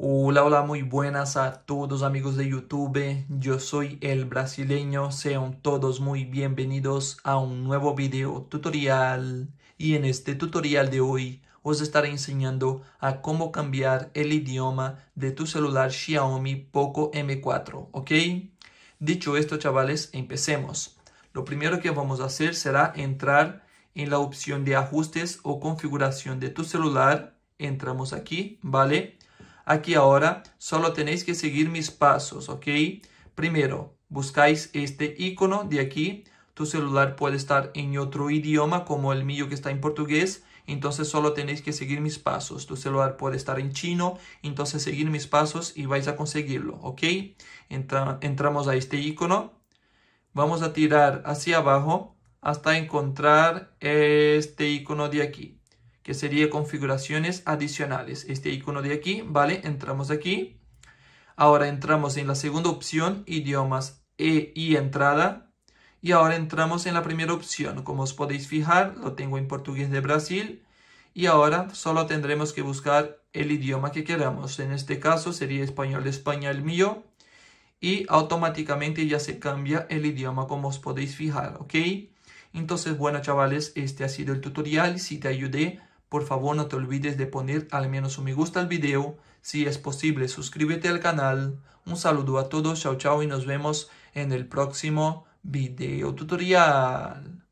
Hola, hola, muy buenas a todos amigos de YouTube. Yo soy el brasileño. Sean todos muy bienvenidos a un nuevo video tutorial. Y en este tutorial de hoy os estaré enseñando a cómo cambiar el idioma de tu celular Xiaomi Poco M4, ¿ok? Dicho esto, chavales, empecemos. Lo primero que vamos a hacer será entrar en la opción de ajustes o configuración de tu celular. Entramos aquí, ¿vale? Aquí ahora solo tenéis que seguir mis pasos, ¿ok? Primero, buscáis este icono de aquí. Tu celular puede estar en otro idioma como el mío que está en portugués. Entonces solo tenéis que seguir mis pasos. Tu celular puede estar en chino. Entonces seguir mis pasos y vais a conseguirlo. ¿Ok? entramos a este icono. Vamos a tirar hacia abajo hasta encontrar este icono de aquí que sería configuraciones adicionales. Este icono de aquí, ¿vale? Entramos aquí. Ahora entramos en la segunda opción, idiomas e y entrada. Y ahora entramos en la primera opción. Como os podéis fijar, lo tengo en portugués de Brasil. Y ahora solo tendremos que buscar el idioma que queramos. En este caso sería español de España el mío. Y automáticamente ya se cambia el idioma como os podéis fijar, ¿ok? Entonces, bueno chavales, este ha sido el tutorial. Si te ayudé, por favor no te olvides de poner al menos un me gusta al video, si es posible suscríbete al canal. Un saludo a todos, chao chao y nos vemos en el próximo video tutorial.